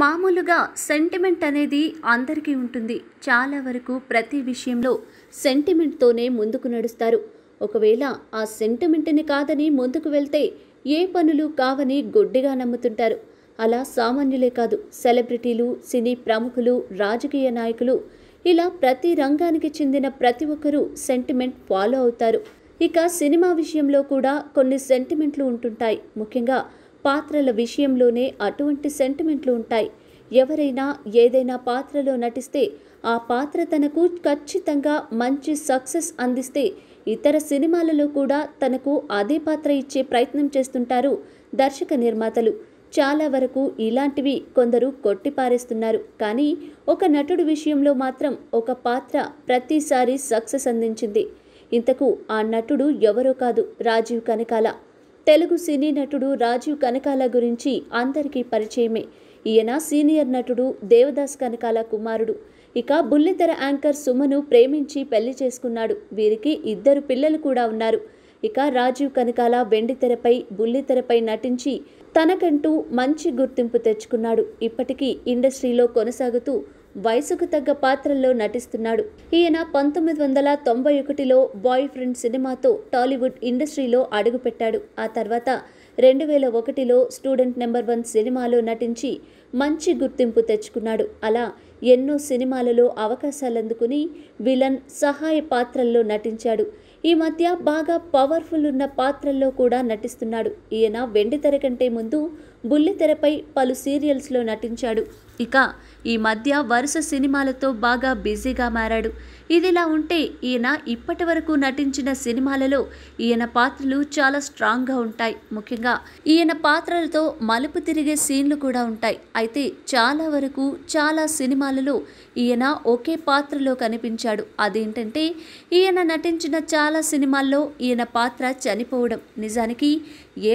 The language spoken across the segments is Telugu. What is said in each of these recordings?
మామూలుగా సెంటిమెంట్ అనేది అందరికీ ఉంటుంది చాలా వరకు ప్రతి విషయంలో సెంటిమెంట్తోనే ముందుకు నడుస్తారు ఒకవేళ ఆ సెంటిమెంట్ని కాదని ముందుకు వెళ్తే ఏ పనులు కావని గొడ్డిగా నమ్ముతుంటారు అలా సామాన్యులే కాదు సెలబ్రిటీలు సినీ ప్రముఖులు రాజకీయ నాయకులు ఇలా ప్రతి రంగానికి చెందిన ప్రతి ఒక్కరూ సెంటిమెంట్ ఫాలో అవుతారు ఇక సినిమా విషయంలో కూడా కొన్ని సెంటిమెంట్లు ఉంటుంటాయి ముఖ్యంగా పాత్రల విషయంలోనే అటువంటి సెంటిమెంట్లు ఉంటాయి ఎవరైనా ఏదైనా పాత్రలో నటిస్తే ఆ పాత్ర తనకు ఖచ్చితంగా మంచి సక్సెస్ అందిస్తే ఇతర సినిమాలలో కూడా తనకు అదే పాత్ర ఇచ్చే ప్రయత్నం చేస్తుంటారు దర్శక నిర్మాతలు చాలా వరకు ఇలాంటివి కొందరు కొట్టిపారేస్తున్నారు కానీ ఒక నటుడు విషయంలో మాత్రం ఒక పాత్ర ప్రతిసారి సక్సెస్ అందించింది ఇంతకు ఆ నటుడు ఎవరో కాదు రాజీవ్ కనకాల తెలుగు సినీ నటుడు రాజీవ్ కనకాల గురించి అందరికీ పరిచయమే ఈయన సీనియర్ నటుడు దేవదాస్ కనకాల కుమారుడు ఇక బుల్లితెర యాంకర్ సుమను ప్రేమించి పెళ్లి చేసుకున్నాడు వీరికి ఇద్దరు పిల్లలు కూడా ఉన్నారు ఇక రాజీవ్ కనకాల వెండితెరపై బుల్లితెరపై నటించి తనకంటూ మంచి గుర్తింపు తెచ్చుకున్నాడు ఇప్పటికీ ఇండస్ట్రీలో కొనసాగుతూ వయసుకు తగ్గ పాత్రల్లో నటిస్తున్నాడు ఈయన పంతొమ్మిది వందల తొంభై ఒకటిలో బాయ్ ఫ్రెండ్ సినిమాతో టాలీవుడ్ ఇండస్ట్రీలో అడుగుపెట్టాడు ఆ తర్వాత రెండు వేల ఒకటిలో స్టూడెంట్ నెంబర్ వన్ సినిమాలో నటించి మంచి గుర్తింపు తెచ్చుకున్నాడు అలా ఎన్నో సినిమాలలో అవకాశాలందుకుని విలన్ సహాయ పాత్రల్లో నటించాడు ఈ మధ్య బాగా పవర్ఫుల్ ఉన్న పాత్రల్లో కూడా నటిస్తున్నాడు ఈయన వెండితెర కంటే ముందు బుల్లితెరపై పలు సీరియల్స్లో నటించాడు ఇక ఈ మధ్య వరుస సినిమాలతో బాగా బిజీగా మారాడు ఇదిలా ఉంటే ఈయన ఇప్పటి వరకు నటించిన సినిమాలలో ఈయన పాత్రలు చాలా స్ట్రాంగ్గా ఉంటాయి ముఖ్యంగా ఈయన పాత్రలతో మలుపు తిరిగే సీన్లు కూడా ఉంటాయి అయితే చాలా వరకు చాలా సినిమాలలో ఈయన ఒకే పాత్రలో కనిపించాడు అదేంటంటే ఈయన నటించిన చాలా సినిమాల్లో ఈయన పాత్ర చనిపోవడం నిజానికి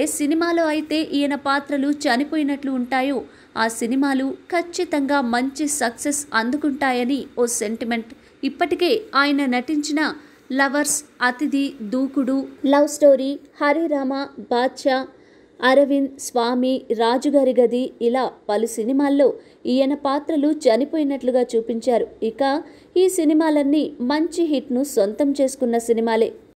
ఏ సినిమాలో అయితే ఈయన పాత్రలు చనిపోయినట్లు ఉంటాయో ఆ సినిమాలు ఖచ్చితంగా మంచి సక్సెస్ అందుకుంటాయని ఓ సెంటిమెంట్ ఇప్పటికే ఆయన నటించిన lovers Athidhi Dookudu love story Harirama Baadshah Arvind Swamy Rajugari Gadhi ఇలా పలు సినిమాల్లో ఈయన పాత్రలు చనిపోయినట్లుగా చూపించారు ఇక ఈ సినిమాలన్నీ మంచి హిట్ను సొంతం చేసుకున్న సినిమాలే